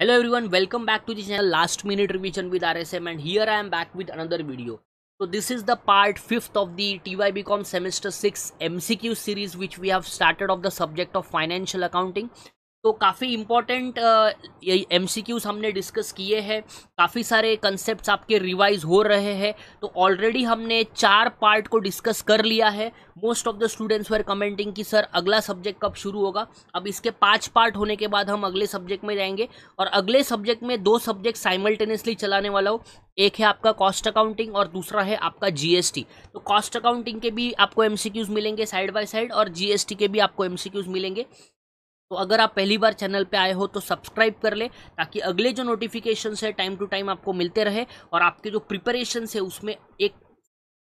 hello everyone welcome back to the channel last minute revision with rsm and here i am back with another video so this is the part 5th of the tybcom semester 6 mcq series which we have started of the subject of financial accounting तो काफ़ी important M C Qs हमने discuss किए हैं काफ़ी सारे concept आपके revise हो रहे हैं तो ऑलरेडी हमने चार पार्ट को डिस्कस कर लिया है most of the students were commenting कि सर अगला सब्जेक्ट कब शुरू होगा अब इसके पांच पार्ट होने के बाद हम अगले सब्जेक्ट में जाएंगे और अगले सब्जेक्ट में दो सब्जेक्ट साइमल्टेनियसली चलाने वाला हो एक है आपका कॉस्ट अकाउंटिंग और दूसरा है आपका जीएसटी तो कॉस्ट अकाउंटिंग के भी आपको एमसीक्यूज मिलेंगे साइड बाय साइड और जीएसटी के भी आपको एमसीक्यूज मिलेंगे तो अगर आप पहली बार चैनल पे आए हो तो सब्सक्राइब कर ले ताकि अगले जो नोटिफिकेशन है टाइम टू टाइम आपको मिलते रहे और आपके जो प्रिपरेशन है उसमें एक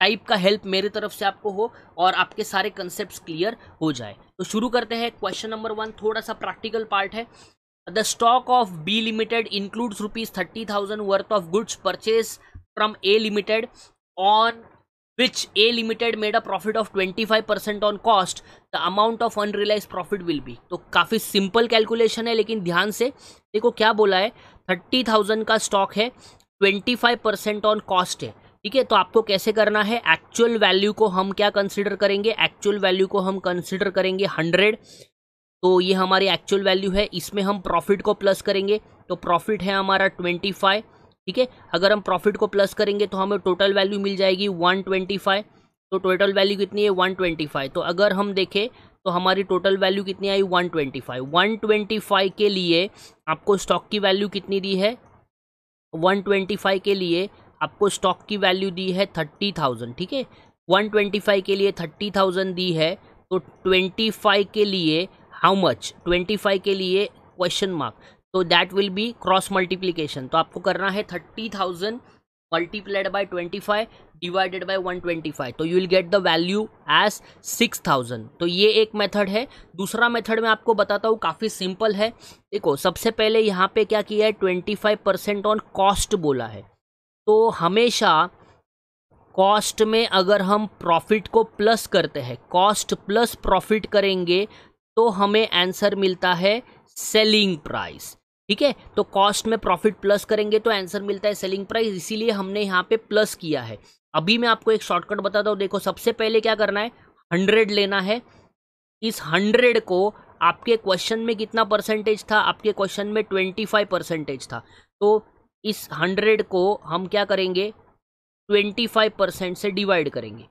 टाइप का हेल्प मेरे तरफ से आपको हो और आपके सारे कंसेप्ट क्लियर हो जाए तो शुरू करते हैं क्वेश्चन नंबर वन थोड़ा सा प्रैक्टिकल पार्ट है the stock of B limited includes rupees thirty thousand worth of goods purchase from A limited on which A Limited made a profit of 25% on cost, the amount of unrealized profit will be. तो काफ़ी simple calculation है लेकिन ध्यान से देखो क्या बोला है थर्टी थाउजेंड का स्टॉक है twenty five percent on cost है ठीक है तो आपको कैसे करना है एक्चुअल वैल्यू को हम क्या कंसिडर करेंगे एक्चुअल वैल्यू को हम कंसिडर करेंगे हंड्रेड तो ये हमारी एक्चुअल वैल्यू है इसमें हम प्रॉफिट को प्लस करेंगे तो प्रॉफिट है हमारा ट्वेंटी फाइव ठीक है अगर हम प्रॉफिट को प्लस करेंगे तो हमें टोटल वैल्यू मिल जाएगी वन ट्वेंटी फाइव तो टोटल वैल्यू कितनी है वन ट्वेंटी फाइव तो अगर हम देखें तो हमारी टोटल वैल्यू कितनी आई one twenty five one twenty five के लिए आपको स्टॉक की वैल्यू कितनी दी है वन ट्वेंटी फाइव के लिए आपको स्टॉक की वैल्यू दी है थर्टी थाउजेंड ठीक है वन ट्वेंटी फाइव के लिए थर्टी थाउजेंड दी है तो ट्वेंटी फाइव के लिए हाउ मच ट्वेंटी फाइव के लिए क्वेश्चन मार्क तो that will be cross multiplication तो आपको करना है thirty thousand multiplied by twenty five divided by one twenty five तो you will get the value as six thousand तो ये एक मेथड है दूसरा मेथड मैं आपको बताता हूँ काफ़ी सिंपल है देखो सबसे पहले यहाँ पे क्या किया है twenty five percent on cost बोला है तो हमेशा कॉस्ट में अगर हम प्रॉफिट को प्लस करते हैं कॉस्ट प्लस प्रॉफिट करेंगे तो हमें आंसर मिलता है सेलिंग प्राइस ठीक है तो कॉस्ट में प्रॉफिट प्लस करेंगे तो आंसर मिलता है सेलिंग प्राइस इसीलिए हमने यहाँ पे प्लस किया है अभी मैं आपको एक शॉर्टकट बताता हूँ देखो सबसे पहले क्या करना है हंड्रेड लेना है इस हंड्रेड को आपके क्वेश्चन में कितना परसेंटेज था आपके क्वेश्चन में ट्वेंटी फाइव परसेंटेज था तो इस हंड्रेड को हम क्या करेंगे ट्वेंटी फाइव परसेंट से डिवाइड करेंगे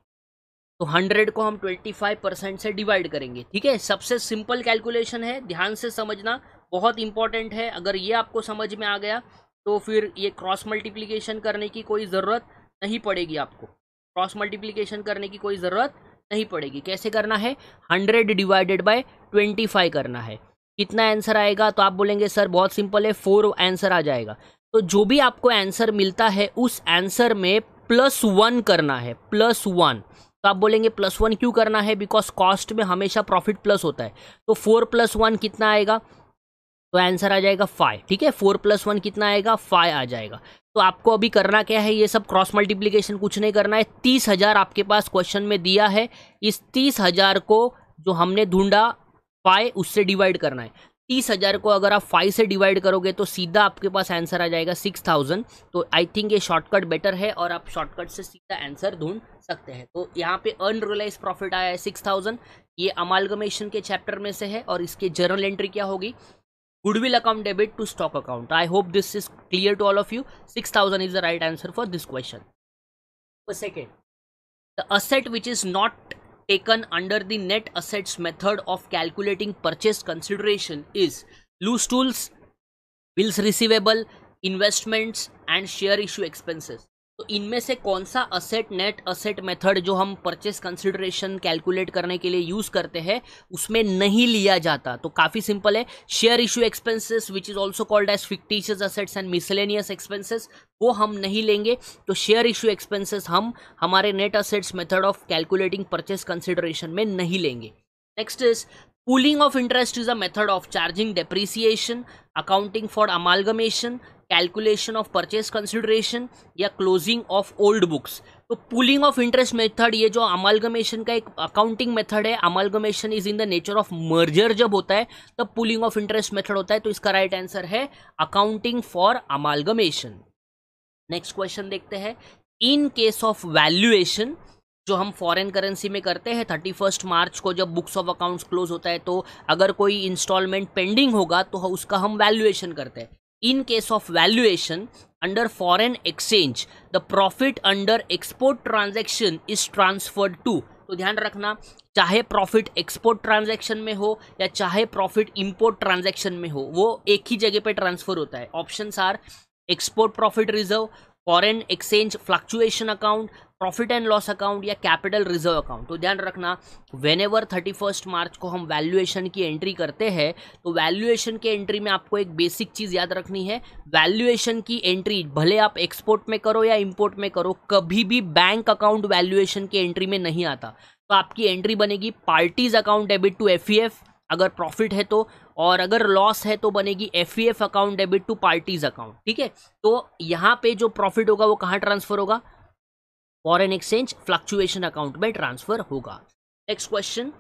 तो हंड्रेड को हम ट्वेंटी फाइव परसेंट से डिवाइड करेंगे ठीक है सबसे सिंपल कैलकुलेशन है ध्यान से समझना बहुत इंपॉर्टेंट है अगर ये आपको समझ में आ गया तो फिर ये क्रॉस मल्टीप्लीकेशन करने की कोई ज़रूरत नहीं पड़ेगी आपको क्रॉस मल्टीप्लीकेशन करने की कोई ज़रूरत नहीं पड़ेगी कैसे करना है hundred divided by twenty five करना है कितना आंसर आएगा तो आप बोलेंगे सर बहुत सिंपल है फोर आंसर आ जाएगा तो जो भी आपको आंसर मिलता है उस आंसर में प्लस वन करना है प्लस वन तो आप बोलेंगे प्लस वन क्यों करना है बिकॉज कॉस्ट में हमेशा प्रॉफिट प्लस होता है तो फोर प्लस वन कितना आएगा तो आंसर आ जाएगा फाइव ठीक है फोर प्लस वन कितना आएगा फाइव आ जाएगा तो आपको अभी करना क्या है ये सब क्रॉस मल्टीप्लीकेशन कुछ नहीं करना है तीस हज़ार आपके पास क्वेश्चन में दिया है इस तीस हज़ार को जो हमने ढूंढा फाइव उससे डिवाइड करना है तीस हज़ार को अगर आप फाइव से डिवाइड करोगे तो सीधा आपके पास आंसर आ जाएगा सिक्स थाउजेंड तो आई थिंक ये शॉर्टकट बेटर है और आप शॉर्टकट से सीधा आंसर ढूंढ सकते हैं तो यहाँ पे अनरियलाइज प्रॉफिट आया है सिक्स थाउजेंड ये अमालगमेशन के चैप्टर में से है और इसके जर्नल एंट्री क्या होगी goodwill account debit to stock account i hope this is clear to all of you 6000 is the right answer for this question for second the asset which is not taken under the net assets method of calculating purchase consideration is loose tools bills receivable investments and share issue expenses इनमें से कौन सा asset net asset method जो हम purchase consideration calculate करने के लिए use करते हैं उसमें नहीं लिया जाता तो काफ़ी सिंपल है share issue expenses which is also called as fictitious assets and miscellaneous expenses वो हम नहीं लेंगे तो शेयर इश्यू एक्सपेंसेस हम हमारे net assets method of calculating purchase consideration में नहीं लेंगे next is pooling of interest is a method of charging depreciation accounting for amalgamation calculation of purchase consideration या क्लोजिंग ऑफ ओल्ड बुक्स तो pooling of interest method ये जो amalgamation का एक accounting method है amalgamation is in the nature of merger जब होता है तब पुलिंग ऑफ इंटरेस्ट मेथड होता है तो इसका राइट right आंसर है accounting for amalgamation next question देखते हैं इन केस ऑफ वैल्यूएशन जो हम फॉरेन करेंसी में करते हैं थर्टी फर्स्ट मार्च को जब बुक्स ऑफ अकाउंट्स क्लोज होता है तो अगर कोई इंस्टॉलमेंट पेंडिंग होगा तो उसका हम वैल्यूएशन करते हैं in case of valuation under foreign exchange the profit under export transaction is transferred to तो ध्यान रखना चाहे प्रॉफिट एक्सपोर्ट ट्रांजैक्शन में हो या चाहे प्रॉफिट इंपोर्ट ट्रांजैक्शन में हो वो एक ही जगह पे ट्रांसफर होता है options are export profit reserve foreign exchange fluctuation account profit and loss account या कैपिटल रिजर्व अकाउंट तो ध्यान रखना whenever thirty first March को हम वैल्यूएशन की एंट्री करते हैं तो वैल्यूएशन के एंट्री में आपको एक बेसिक चीज़ याद रखनी है वैल्यूएशन की एंट्री भले आप एक्सपोर्ट में करो या इम्पोर्ट में करो कभी भी बैंक अकाउंट वैल्यूएशन की एंट्री में नहीं आता तो आपकी एंट्री बनेगी parties account debit to F अगर प्रॉफिट है तो और अगर लॉस है तो बनेगी F account debit to parties account ठीक है तो यहाँ पे जो प्रॉफिट होगा वो कहाँ ट्रांसफर होगा फॉरन एक्सचेंज फ्लक्चुएशन अकाउंट में ट्रांसफर होगा next question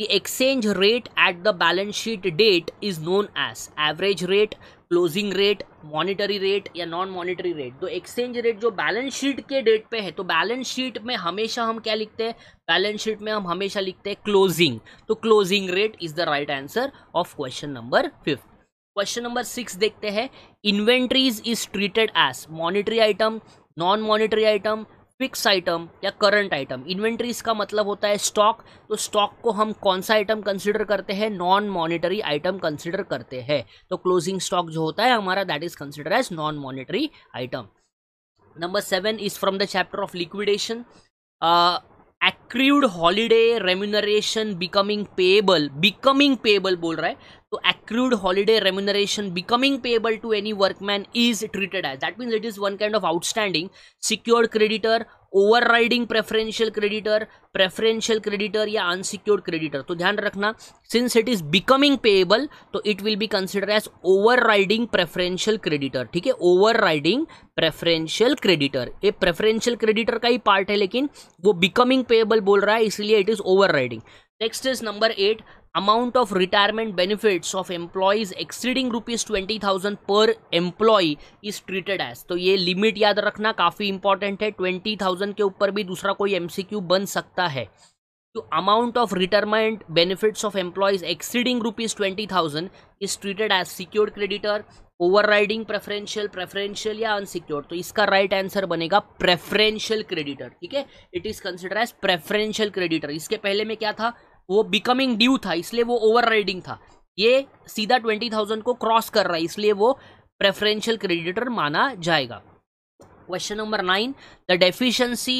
the exchange rate at the balance sheet date is known as average rate closing rate monetary rate या नॉन मॉनिटरी रेट तो एक्सचेंज रेट जो balance sheet के date पे है तो balance sheet में हमेशा हम क्या लिखते हैं बैलेंस शीट में हम हमेशा लिखते हैं क्लोजिंग तो closing rate is the right answer of question number fifth question number six देखते हैं inventories is treated as monetary item non monetary item fix item या करंट आइटम इन्वेंट्री इसका मतलब होता है स्टॉक तो स्टॉक को हम कौन सा आइटम कंसिडर करते हैं नॉन मॉनिटरी आइटम कंसिडर करते हैं तो क्लोजिंग स्टॉक जो होता है हमारा that is consider as non monetary item number seven is from the chapter of liquidation accrued holiday remuneration becoming payable becoming payable बोल रहा है So accrued holiday becoming becoming to any workman is treated as that mean it is one kind of outstanding secured creditor over riding preferential creditor preferential creditor या unsecured creditor तो ध्यान रखना since it is becoming payable तो it will be consider as over riding preferential creditor ठीक है over riding preferential creditor ये preferential creditor का ही पार्ट है लेकिन वो बिकमिंग पेएबल बोल रहा है इसलिए it is over riding next is number eight amount of retirement benefits of employees exceeding rupees twenty thousand per employee is treated as तो ये लिमिट याद रखना काफ़ी इंपॉर्टेंट है ट्वेंटी थाउजेंड के ऊपर भी दूसरा कोई एमसीक्यू बन सकता है तो amount of retirement benefits of employees exceeding rupees twenty thousand is treated as secured creditor over riding preferential preferential या अनसिक्योर्ड तो इसका राइट right आंसर बनेगा प्रेफरेंशियल क्रेडिटर ठीक है it is consider as preferential creditor इसके पहले में क्या था वो बिकमिंग ड्यू था इसलिए वो ओवर था ये सीधा ट्वेंटी थाउजेंड को क्रॉस कर रहा है इसलिए वो प्रेफरेंशियल क्रेडिटर माना जाएगा question number nine the deficiency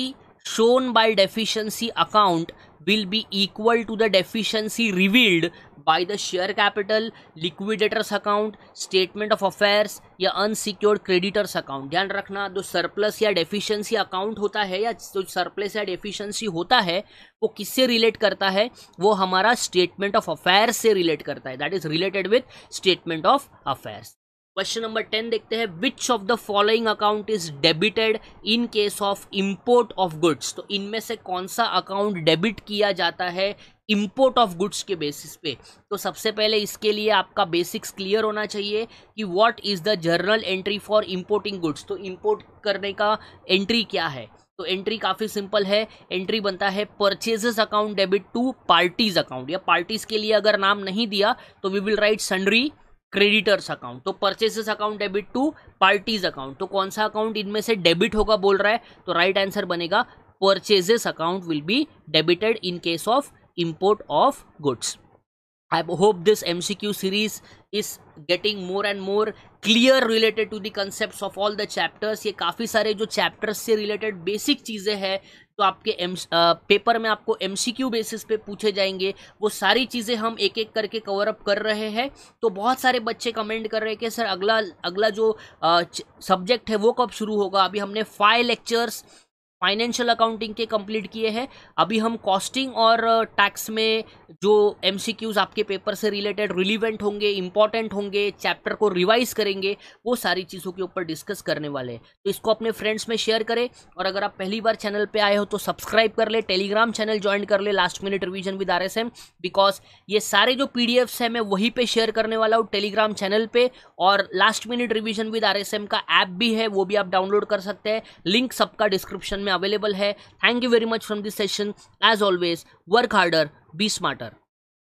shown by deficiency account will be equal to the deficiency revealed by the share capital liquidators account statement of affairs या अनसिक्योर्ड क्रेडिटर्स अकाउंट ध्यान रखना जो सरप्लस या deficiency account होता है या जो surplus या डेफिशिएंसी होता है वो किससे रिलेट करता है वो हमारा स्टेटमेंट ऑफ अफेयर्स से रिलेट करता है that is related with statement of affairs question number ten देखते हैं which of the following account is debited in case of import of goods तो इनमें से कौन सा अकाउंट डेबिट किया जाता है इम्पोर्ट ऑफ गुड्स के बेसिस पे तो सबसे पहले इसके लिए आपका बेसिक्स क्लियर होना चाहिए कि what is the journal entry for importing goods तो इम्पोर्ट करने का एंट्री क्या है तो एंट्री काफ़ी सिंपल है एंट्री बनता है purchases account debit to parties account या पार्टीज़ के लिए अगर नाम नहीं दिया तो we will write sundry creditors account तो purchases account debit to parties account तो कौन सा अकाउंट इनमें से डेबिट होगा बोल रहा है तो राइट right आंसर बनेगा purchases account will be debited in case of import of goods i hope this mcq series is getting more and more clear related to the concepts of all the chapters ये काफ़ी सारे जो chapters से related basic चीज़ें हैं जो आपके M paper में आपको एम बेसिस पे पूछे जाएंगे वो सारी चीज़ें हम एक एक करके कवर अप कर रहे हैं तो बहुत सारे बच्चे कमेंट कर रहे हैं कि सर अगला अगला जो सब्जेक्ट है वो कब शुरू होगा अभी हमने फाइव लेक्चर्स फाइनेंशियल अकाउंटिंग के कंप्लीट किए हैं अभी हम कॉस्टिंग और टैक्स में जो एम आपके पेपर से रिलेटेड रिलीवेंट होंगे इंपॉर्टेंट होंगे चैप्टर को रिवाइज करेंगे वो सारी चीज़ों के ऊपर डिस्कस करने वाले हैं तो इसको अपने फ्रेंड्स में शेयर करें और अगर आप पहली बार चैनल पर आए हो तो सब्सक्राइब कर ले टेलीग्राम चैनल ज्वाइन कर ले last minute revision with R because ये सारे जो पी हैं मैं वहीं पर शेयर करने वाला हूँ टेलीग्राम चैनल पर और last minute revision with R का ऐप भी है वो भी आप डाउनलोड कर सकते हैं लिंक सबका डिस्क्रिप्शन में अवेलेबल है thank you very much from this session as always work harder be smarter